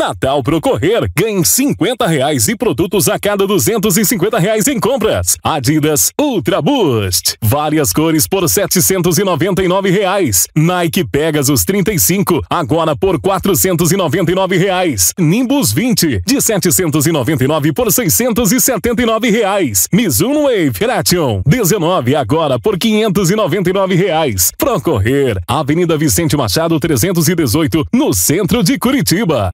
Natal pro correr ganhe 50 reais e produtos a cada 250 reais em compras. Adidas Ultra Boost, várias cores por 799 reais. Nike Pegasus 35, agora por 499 reais. Nimbus 20, de 799 por 679 reais. Mizuno Wave Ration, 19, agora por 599 reais. correr Avenida Vicente Machado 318, no centro de Curitiba.